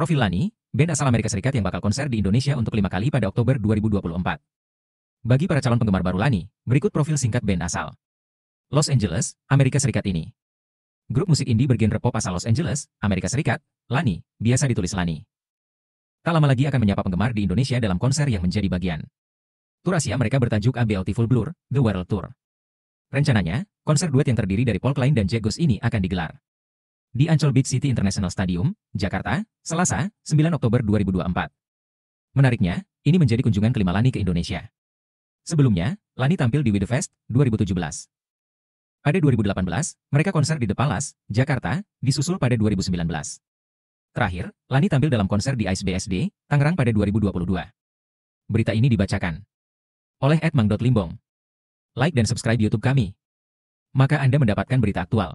Profil Lani, band asal Amerika Serikat yang bakal konser di Indonesia untuk lima kali pada Oktober 2024. Bagi para calon penggemar baru Lani, berikut profil singkat band asal. Los Angeles, Amerika Serikat ini. Grup musik indie bergenre pop asal Los Angeles, Amerika Serikat, Lani, biasa ditulis Lani. Tak lama lagi akan menyapa penggemar di Indonesia dalam konser yang menjadi bagian. Tur Asia mereka bertajuk A Beautiful Blur, The World Tour. Rencananya, konser duet yang terdiri dari Paul Klein dan Jack ini akan digelar di Ancol Beach City International Stadium, Jakarta, Selasa, 9 Oktober 2024. Menariknya, ini menjadi kunjungan kelima Lani ke Indonesia. Sebelumnya, Lani tampil di We Fest 2017. Pada 2018, mereka konser di The Palace, Jakarta, disusul pada 2019. Terakhir, Lani tampil dalam konser di Ice BSD, Tangerang pada 2022. Berita ini dibacakan oleh Edmang.limbong. Like dan subscribe YouTube kami. Maka Anda mendapatkan berita aktual